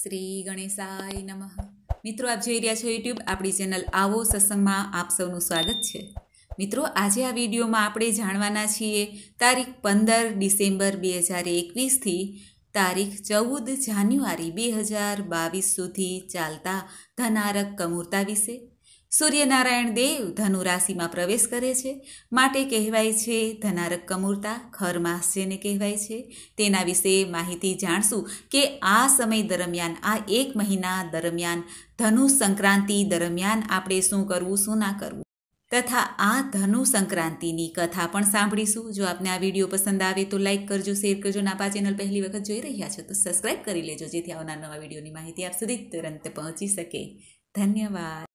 શ્રી ગણેશાય નમઃ મિત્રો આપ જોઈ રહ્યા છો યુટ્યુબ આપણી ચેનલ આવો સત્સંગમાં આપ સૌનું સ્વાગત છે મિત્રો આજે આ વિડીયોમાં આપણે જાણવાના છીએ તારીખ પંદર ડિસેમ્બર બે હજાર એકવીસથી તારીખ ચૌદ જાન્યુઆરી બે હજાર બાવીસ સુધી ચાલતા ધનારક કમૂરતા વિશે સૂર્યનારાયણ દેવ ધનુ રાશિમાં પ્રવેશ કરે છે માટે કહેવાય છે ધનારક કમૂરતા ખરમાસ જેને કહેવાય છે તેના વિશે માહિતી જાણશું કે આ સમય દરમિયાન આ એક મહિના દરમિયાન ધનુ સંક્રાંતિ દરમિયાન આપણે શું કરવું શું ના કરવું તથા આ ધનુ સંક્રાંતિની કથા પણ સાંભળીશું જો આપને આ વિડીયો પસંદ આવે તો લાઇક કરજો શેર કરજો નાપા ચેનલ પહેલી વખત જોઈ રહ્યા છો તો સબસ્ક્રાઇબ કરી લેજો જેથી આવનાર નવા વિડીયોની માહિતી આપ સુધી તુરંત પહોંચી શકે ધન્યવાદ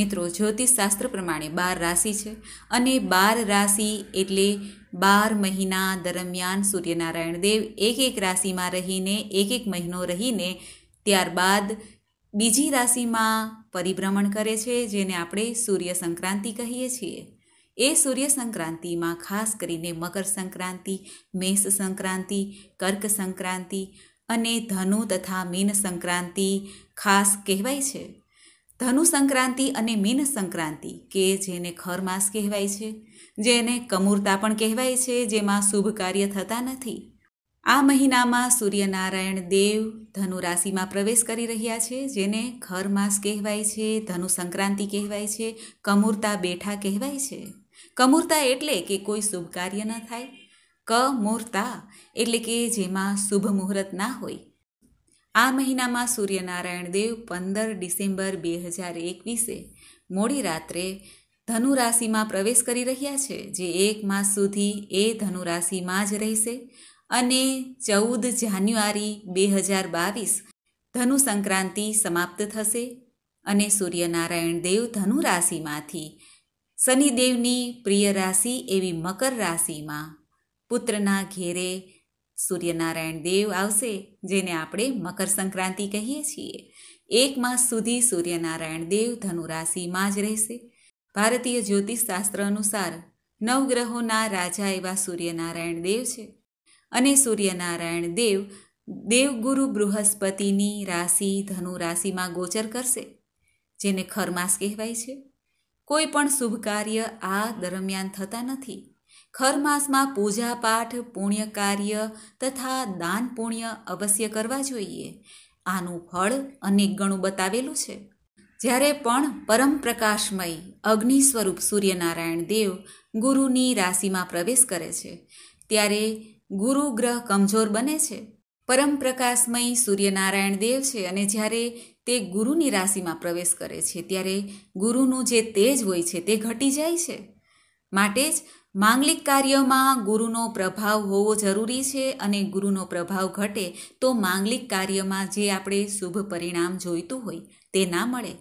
મિત્રો જ્યોતિષશાસ્ત્ર પ્રમાણે બાર રાશિ છે અને બાર રાશિ એટલે બાર મહિના દરમિયાન સૂર્યનારાયણ દેવ એક એક રાશિમાં રહીને એક એક મહિનો રહીને ત્યારબાદ બીજી રાશિમાં પરિભ્રમણ કરે છે જેને આપણે સૂર્ય સંક્રાંતિ કહીએ છીએ એ સૂર્ય સંક્રાંતિમાં ખાસ કરીને મકર સંક્રાંતિ મેષ સંક્રાંતિ કર્ક સંક્રાંતિ અને ધનુ તથા મીન સંક્રાંતિ ખાસ કહેવાય છે ધનુ સંક્રાંતિ અને મીન સંક્રાંતિ કે જેને ખર માસ કહેવાય છે જેને કમૂરતા પણ કહેવાય છે જેમાં શુભ કાર્ય થતા નથી આ મહિનામાં સૂર્યનારાયણ દેવ ધનુ રાશિમાં પ્રવેશ કરી રહ્યા છે જેને ખર માસ કહેવાય છે ધનુ સંક્રાંતિ કહેવાય છે કમૂરતા બેઠા કહેવાય છે કમૂરતા એટલે કે કોઈ શુભ કાર્ય ન થાય કમૂરતા એટલે કે જેમાં શુભ મુહૂર્ત ના હોય આ મહિનામાં સૂર્યનારાયણ દેવ પંદર ડિસેમ્બર બે હજાર એકવીસે મોડી રાત્રે ધનુ રાશિમાં પ્રવેશ કરી રહ્યા છે જે એક માસ સુધી એ ધનુ રાશિમાં જ રહેશે અને ચૌદ જાન્યુઆરી બે હજાર બાવીસ ધનુ સંક્રાંતિ સમાપ્ત થશે અને સૂર્યનારાયણ દેવ ધનુ રાશિમાંથી શનિદેવની પ્રિય રાશિ એવી મકર રાશિમાં પુત્રના ઘેરે સૂર્યનારાયણ દેવ આવશે જેને આપણે મકર સંક્રાંતિ કહીએ છીએ એક માસ સુધી સૂર્યનારાયણ દેવ ધનુરાશિમાં જ રહેશે ભારતીય જ્યોતિષશાસ્ત્ર અનુસાર નવગ્રહોના રાજા એવા સૂર્યનારાયણ દેવ છે અને સૂર્યનારાયણ દેવ દેવગુરુ બૃહસ્પતિની રાશિ ધનુ રાશિમાં ગોચર કરશે જેને ખરમાસ કહેવાય છે કોઈ પણ શુભ કાર્ય આ દરમિયાન થતા નથી ખરમાસમાં પૂજાપાઠ પુણ્ય કાર્ય તથા દાન પુણ્ય અવશ્ય કરવા જોઈએ આનું ફળ અનેક ગણું બતાવેલું છે જ્યારે પણ પરમ પ્રકાશમય અગ્નિ સ્વરૂપ સૂર્યનારાયણ દેવ ગુરુની રાશિમાં પ્રવેશ કરે છે ત્યારે ગુરુ ગ્રહ કમજોર બને છે પરમ પ્રકાશમય સૂર્યનારાયણ દેવ છે અને જ્યારે તે ગુરુની રાશિમાં પ્રવેશ કરે છે ત્યારે ગુરુનું જે તેજ હોય છે તે ઘટી જાય છે માટે જ માંગલિક કાર્યમાં ગુરુનો પ્રભાવ હોવો જરૂરી છે અને ગુરુનો પ્રભાવ ઘટે તો માંગલિક કાર્યમાં જે આપણે શુભ પરિણામ જોઈતું હોય તે ના મળે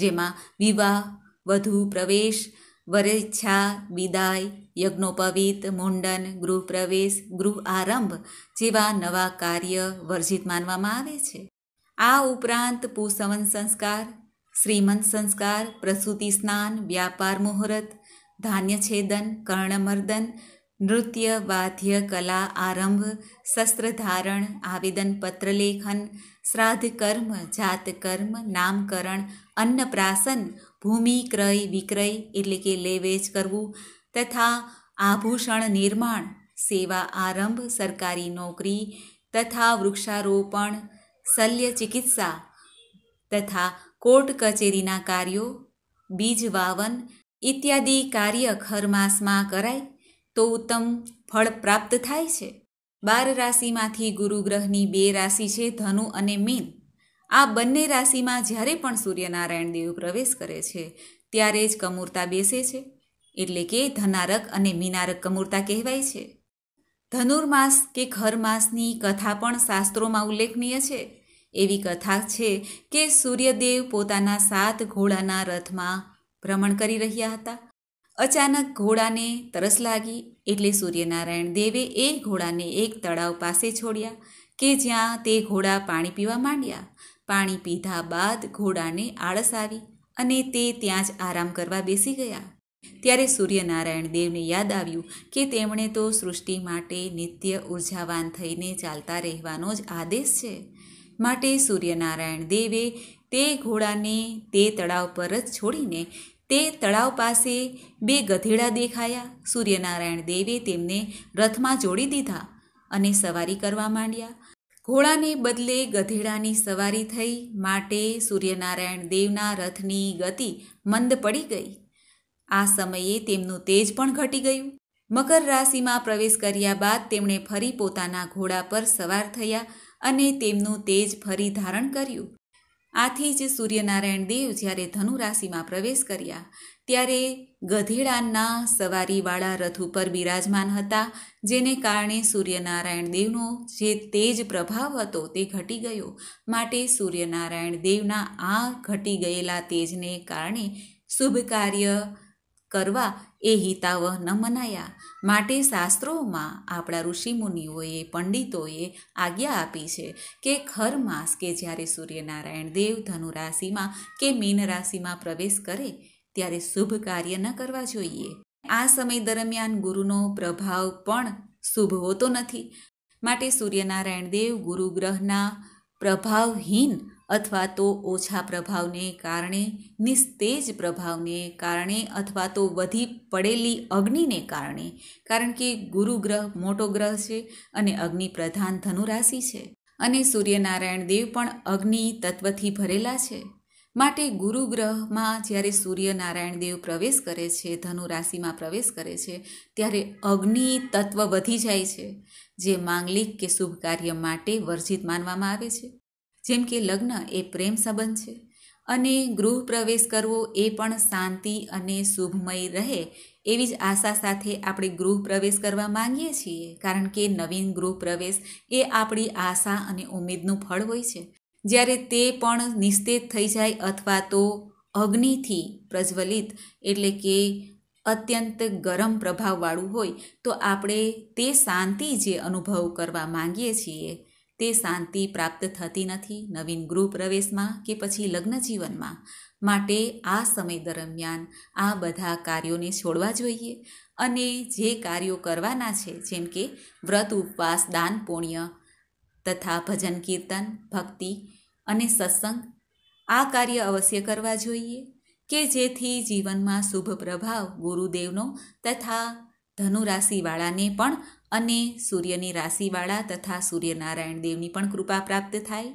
જેમાં વિવાહ વધુ પ્રવેશ વરેચ્છા વિદાય યજ્ઞોપવિત મુંડન ગૃહપ્રવેશ ગૃહ આરંભ જેવા નવા કાર્ય વર્જિત માનવામાં આવે છે આ ઉપરાંત પુસવન સંસ્કાર શ્રીમંત સંસ્કાર પ્રસૂતિ સ્નાન વ્યાપાર મુહૂર્ત ધાન્યછેદન કર્ણમર્દન નૃત્ય વાદ્ય કલા આરંભ શસ્ત્રધારણ આવેદન પત્રલેખન શ્રાદ્ધ કર્મ જાત કર્મ નામકરણ અન્નપ્રાસન ભૂમિ ક્રય વિક્રય એટલે કે લેવેચ કરવું તથા આભૂષણ નિર્માણ સેવા આરંભ સરકારી નોકરી તથા વૃક્ષારોપણ શલ્ય ચિકિત્સા તથા કોર્ટ કચેરીના કાર્યો બીજ વાવન ઇત્યાદિ કાર્ય ખરમાસમાં કરાય તો ઉત્તમ ફળ પ્રાપ્ત થાય છે બાર રાશિમાંથી ગુરુગ્રહની બે રાશિ છે ધનુ અને મીન આ બંને રાશિમાં જ્યારે પણ સૂર્યનારાયણ દેવ પ્રવેશ કરે છે ત્યારે જ કમૂરતા બેસે છે એટલે કે ધનારક અને મીનારક કમૂરતા કહેવાય છે ધનુર્માસ કે ખરમાસની કથા પણ શાસ્ત્રોમાં ઉલ્લેખનીય છે એવી કથા છે કે સૂર્યદેવ પોતાના સાત ઘોડાના રથમાં ભ્રમણ કરી રહ્યા હતા અચાનક ઘોડાને તરસ લાગી એટલે સૂર્યનારાયણ દેવે એ ઘોડાને એક તળાવ પાસે છોડ્યા કે જ્યાં તે ઘોડા પાણી પીવા માંડ્યા પાણી પીધા બાદ ઘોડાને આળસ આવી અને તે ત્યાં જ આરામ કરવા બેસી ગયા ત્યારે સૂર્યનારાયણ દેવને યાદ આવ્યું કે તેમણે તો સૃષ્ટિ માટે નિત્ય ઉર્જાવાન થઈને ચાલતા રહેવાનો જ આદેશ છે માટે સૂર્યનારાયણ દેવે તે ઘોડાને તે તળાવ પર જ છોડીને તે તળાવ પાસે બે ગધેડા દેખાયા સૂર્યનારાયણ દેવે તેમને રથમાં જોડી દીધા અને સવારી કરવા માંડ્યા ઘોડાને બદલે ગધેડાની સવારી થઈ માટે સૂર્યનારાયણ દેવના રથની ગતિ મંદ પડી ગઈ આ સમયે તેમનું તેજ પણ ઘટી ગયું મકર રાશિમાં પ્રવેશ કર્યા બાદ તેમણે ફરી પોતાના ઘોડા પર સવાર થયા અને તેમનું તેજ ફરી ધારણ કર્યું આથી જ સૂર્યનારાયણ દેવ જ્યારે ધનુ રાશિમાં પ્રવેશ કર્યા ત્યારે ગધેડાના સવારીવાળા રથ ઉપર બિરાજમાન હતા જેને કારણે સૂર્યનારાયણ દેવનો જે તેજ પ્રભાવ હતો તે ઘટી ગયો માટે સૂર્યનારાયણ દેવના આ ઘટી ગયેલા તેજને કારણે શુભ કાર્ય કરવા એ હિતાવહ ન મનાયા માટે શાસ્ત્રોમાં આપણા ઋષિમુનિઓએ પંડિતોએ આજ્ઞા આપી છે કે ખર માસ કે જ્યારે સૂર્યનારાયણ દેવ ધનુ રાશિમાં કે મીન રાશિમાં પ્રવેશ કરે ત્યારે શુભ કાર્ય ન કરવા જોઈએ આ સમય દરમિયાન ગુરુનો પ્રભાવ પણ શુભ હોતો નથી માટે સૂર્યનારાયણ દેવ ગુરુગ્રહના પ્રભાવહીન અથવા તો ઓછા પ્રભાવને કારણે નિસ્તેજ પ્રભાવને કારણે અથવા તો વધી પડેલી અગ્નિને કારણે કારણ કે ગુરુ ગ્રહ મોટો ગ્રહ છે અને અગ્નિ પ્રધાન ધનુરાશિ છે અને સૂર્યનારાયણ દેવ પણ અગ્નિ તત્વથી ભરેલા છે માટે ગુરુ ગ્રહમાં જ્યારે સૂર્યનારાયણ દેવ પ્રવેશ કરે છે ધનુ રાશિમાં પ્રવેશ કરે છે ત્યારે અગ્નિ તત્વ વધી જાય છે જે માંગલિક કે શુભ કાર્ય માટે વર્જિત માનવામાં આવે છે જેમ કે લગ્ન એ પ્રેમ સંબંધ છે અને ગૃહ પ્રવેશ કરવો એ પણ શાંતિ અને શુભમય રહે એવી જ આશા સાથે આપણે ગૃહ પ્રવેશ કરવા માંગીએ છીએ કારણ કે નવીન ગૃહ પ્રવેશ એ આપણી આશા અને ઉમેદનું ફળ હોય છે જ્યારે તે પણ નિસ્તેજ થઈ જાય અથવા તો અગ્નિથી પ્રજ્વલિત એટલે કે અત્યંત ગરમ પ્રભાવવાળું હોય તો આપણે તે શાંતિ જે અનુભવ કરવા માંગીએ છીએ તે શાંતિ પ્રાપ્ત થતી નથી નવીન ગૃહ પ્રવેશમાં કે પછી લગ્ન જીવનમાં માટે આ સમય દરમિયાન આ બધા કાર્યોને છોડવા જોઈએ અને જે કાર્યો કરવાના છે જેમ કે વ્રત ઉપવાસ દાન પુણ્ય તથા ભજન કીર્તન ભક્તિ અને સત્સંગ આ કાર્ય અવશ્ય કરવા જોઈએ કે જેથી જીવનમાં શુભ પ્રભાવ ગુરુદેવનો તથા ધનુરાશિવાળાને પણ અને સૂર્યની રાશિવાળા તથા સૂર્યનારાયણ દેવની પણ કૃપા પ્રાપ્ત થાય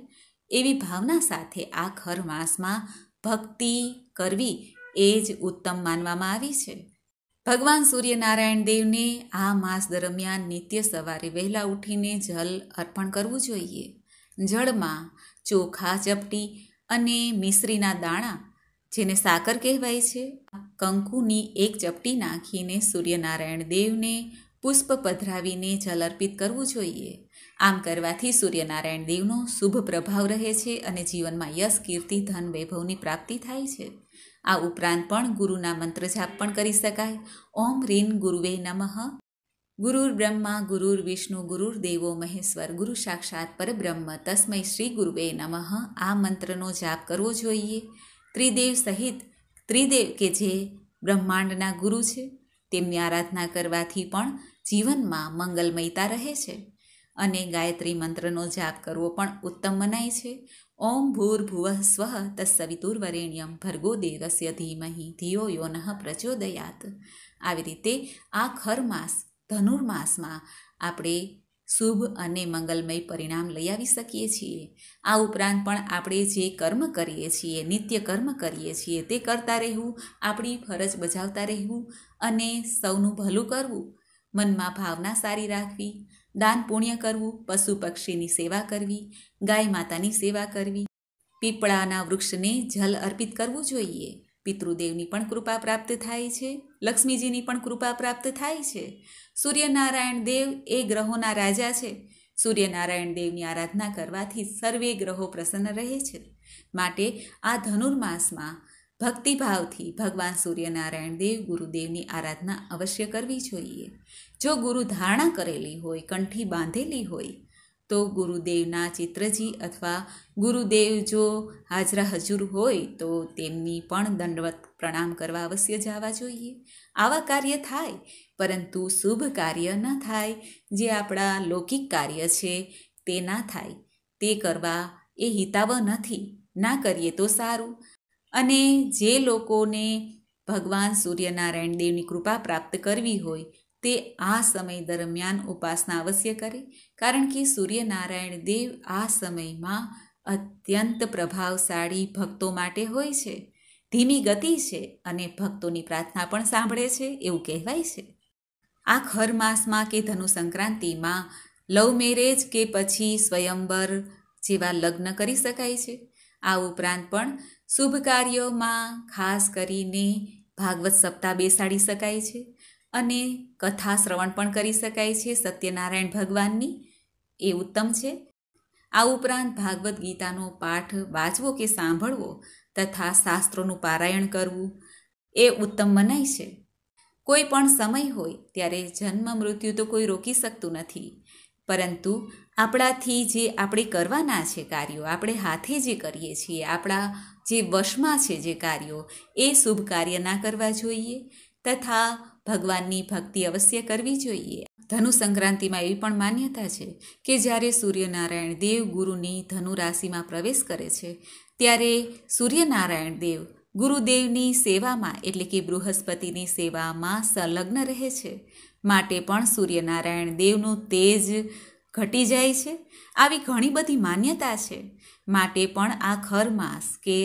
એવી ભાવના સાથે આ ખર માસમાં ભક્તિ કરવી એ જ ઉત્તમ માનવામાં આવી છે ભગવાન સૂર્યનારાયણ દેવને આ માસ દરમિયાન નિત્ય સવારે વહેલા ઉઠીને જલ અર્પણ કરવું જોઈએ જળમાં ચોખા ચપટી અને મિશ્રીના દાણા જેને સાકર કહેવાય છે કંકુની એક ચપટી નાખીને સૂર્યનારાયણ દેવને પુષ્પ પધરાવીને જલ અર્પિત કરવું જોઈએ આમ કરવાથી સૂર્યનારાયણ દેવનો શુભ પ્રભાવ રહે છે અને જીવનમાં યશ કીર્તિ ધન વૈભવની પ્રાપ્તિ થાય છે આ ઉપરાંત પણ ગુરુના મંત્ર જાપ પણ કરી શકાય ઓમ રીન ગુરુવે નમઃ ગુરુર બ્રહ્મા ગુરુર વિષ્ણુ ગુરુર દેવો મહેશ્વર ગુરુ સાક્ષાત પરબ્રહ્મ તસ્મય શ્રી ગુરુવે નમઃ આ મંત્રનો જાપ કરવો જોઈએ ત્રિદેવ સહિત ત્રિદેવ કે જે બ્રહ્માંડના ગુરુ છે તેમની આરાધના કરવાથી પણ જીવનમાં મંગલમયતા રહે છે અને ગાયત્રી મંત્રનો જાપ કરવો પણ ઉત્તમ મનાય છે ઓમ ભૂર્ભુવ સ્વ તત્સવિતુર્વરેણ્યમ ભર્ગો દેવસ્ય ધીમહી ધિયો યો નઃ પ્રચોદયાત આવી રીતે આ ખરમાસ ધનુર્માસમાં આપણે શુભ અને મંગલમય પરિણામ લઈ આવી શકીએ છીએ આ ઉપરાંત પણ આપણે જે કર્મ કરીએ છીએ નિત્ય કર્મ કરીએ છીએ તે કરતા રહેવું આપણી ફરજ બજાવતા રહેવું અને સૌનું ભલું કરવું મનમાં ભાવના સારી રાખવી દાન પુણ્ય કરવું પશુ પક્ષીની સેવા કરવી ગાય માતાની સેવા કરવી પીપળાના વૃક્ષને જલ અર્પિત કરવું જોઈએ પિતૃદેવની પણ કૃપા પ્રાપ્ત થાય છે લક્ષ્મીજીની પણ કૃપા પ્રાપ્ત થાય છે સૂર્યનારાયણ દેવ એ ગ્રહોના રાજા છે સૂર્યનારાયણ દેવની આરાધના કરવાથી સર્વે ગ્રહો પ્રસન્ન રહે છે માટે આ ધનુર્માસમાં ભક્તિભાવથી ભગવાન સૂર્યનારાયણ દેવ ગુરુદેવની આરાધના અવશ્ય કરવી જોઈએ જો ગુરુ ધારણા કરેલી હોય કંઠી બાંધેલી હોય તો ગુરુદેવના ચિત્રજી અથવા ગુરુદેવ જો હાજરા હજુર હોય તો તેમની પણ દંડવત પ્રણામ કરવા અવશ્ય જવા જોઈએ આવા કાર્ય થાય પરંતુ શુભ કાર્ય ન થાય જે આપણા લૌકિક કાર્ય છે તે ના થાય તે કરવા એ હિતાવ નથી ના કરીએ તો સારું અને જે લોકોને ભગવાન સૂર્યનારાયણ દેવની કૃપા પ્રાપ્ત કરવી હોય તે આ સમય દરમિયાન ઉપાસના અવશ્ય કરે કારણ કે સૂર્યનારાયણ દેવ આ સમયમાં અત્યંત પ્રભાવશાળી ભક્તો માટે હોય છે ધીમી ગતિ છે અને ભક્તોની પ્રાર્થના પણ સાંભળે છે એવું કહેવાય છે આ ખર માસમાં કે ધનુ સંક્રાંતિમાં લવ મેરેજ કે પછી સ્વયંવર જેવા લગ્ન કરી શકાય છે આ ઉપરાંત પણ શુભ કાર્યોમાં ખાસ કરીને ભાગવત સપ્તાહ બેસાડી શકાય છે અને કથા શ્રવણ પણ કરી શકાય છે સત્યનારાયણ ભગવાનની એ ઉત્તમ છે આ ઉપરાંત ભાગવદ્ ગીતાનો પાઠ વાંચવો કે સાંભળવો તથા શાસ્ત્રોનું પારાયણ કરવું એ ઉત્તમ મનાય છે કોઈ પણ સમય હોય ત્યારે જન્મ મૃત્યુ તો કોઈ રોકી શકતું નથી પરંતુ આપણાથી જે આપણે કરવાના છે કાર્યો આપણે હાથે જે કરીએ છીએ આપણા જે વશમાં છે જે કાર્યો એ શુભ કાર્ય ના કરવા જોઈએ તથા ભગવાનની ભક્તિ અવશ્ય કરવી જોઈએ ધનુ સંક્રાંતિમાં એવી પણ માન્યતા છે કે જ્યારે સૂર્યનારાયણ દેવ ગુરુની ધનુ રાશિમાં પ્રવેશ કરે છે ત્યારે સૂર્યનારાયણ દેવ ગુરુદેવની સેવામાં એટલે કે બૃહસ્પતિની સેવામાં સંલગ્ન રહે છે માટે પણ સૂર્યનારાયણ દેવનું તેજ ઘટી જાય છે આવી ઘણી બધી માન્યતા છે માટે પણ આ ખર માસ કે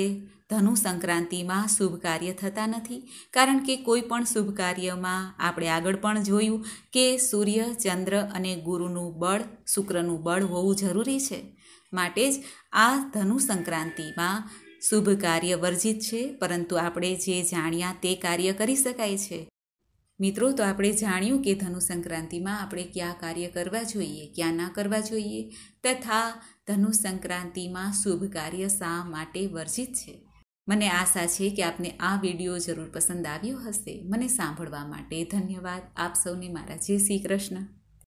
ધનુ સંક્રાંતિમાં શુભ કાર્ય થતા નથી કારણ કે કોઈ પણ શુભ કાર્યમાં આપણે આગળ પણ જોયું કે સૂર્ય ચંદ્ર અને ગુરુનું બળ શુક્રનું બળ હોવું જરૂરી છે માટે જ આ ધનુ સંક્રાંતિમાં શુભ કાર્ય વર્જિત છે પરંતુ આપણે જે જાણ્યા તે કાર્ય કરી શકાય છે મિત્રો તો આપણે જાણ્યું કે ધનુ સંક્રાંતિમાં આપણે કયા કાર્ય કરવા જોઈએ ક્યાં ના કરવા જોઈએ તથા ધનુ સંક્રાંતિમાં શુભ કાર્ય શા માટે વર્જિત છે મને આશા છે કે આપને આ વિડીયો જરૂર પસંદ આવ્યો હશે મને સાંભળવા માટે ધન્યવાદ આપ સૌને મારા જય શ્રી કૃષ્ણ